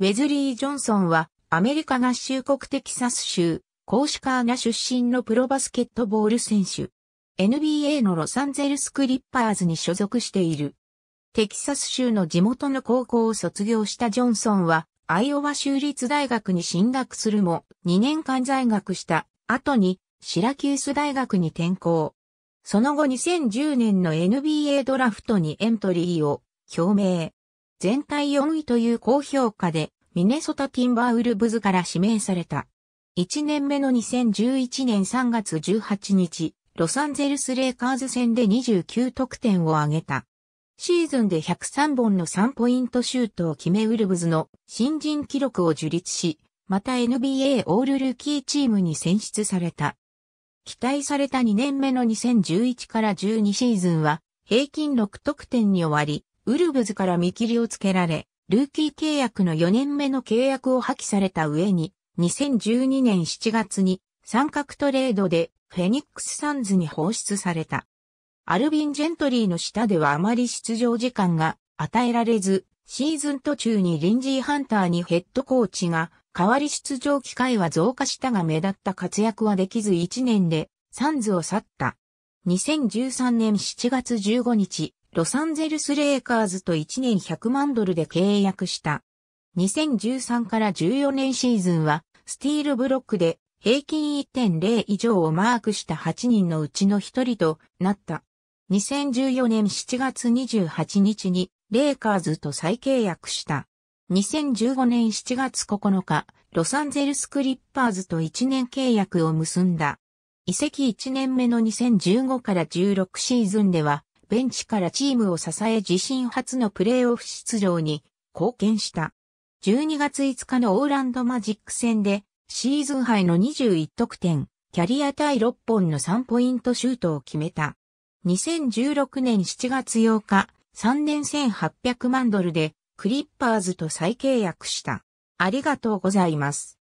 ウェズリー・ジョンソンは、アメリカ合衆国テキサス州、コーシカーナ出身のプロバスケットボール選手。NBA のロサンゼルスクリッパーズに所属している。テキサス州の地元の高校を卒業したジョンソンは、アイオワ州立大学に進学するも、2年間在学した後に、シラキュース大学に転校。その後2010年の NBA ドラフトにエントリーを表明。全体4位という高評価で、ミネソタティンバーウルブズから指名された。1年目の2011年3月18日、ロサンゼルスレイカーズ戦で29得点を挙げた。シーズンで103本の3ポイントシュートを決めウルブズの新人記録を樹立し、また NBA オールルーキーチームに選出された。期待された2年目の2011から12シーズンは平均6得点に終わり、ウルブズから見切りをつけられ、ルーキー契約の4年目の契約を破棄された上に、2012年7月に三角トレードでフェニックスサンズに放出された。アルビン・ジェントリーの下ではあまり出場時間が与えられず、シーズン途中にリンジー・ハンターにヘッドコーチが代わり出場機会は増加したが目立った活躍はできず1年でサンズを去った。2013年7月15日、ロサンゼルスレイカーズと1年100万ドルで契約した。2013から14年シーズンは、スティールブロックで平均1.0以上をマークした8人のうちの1人となった。2014年7月28日にレイカーズと再契約した。2015年7月9日、ロサンゼルスクリッパーズと1年契約を結んだ。移籍1年目の2015から16シーズンでは、ベンチからチームを支え自身初のプレーオフ出場に貢献した。12月5日のオーランドマジック戦でシーズン杯の21得点、キャリア対6本の3ポイントシュートを決めた。2016年7月8日、3年1800万ドルでクリッパーズと再契約した。ありがとうございます。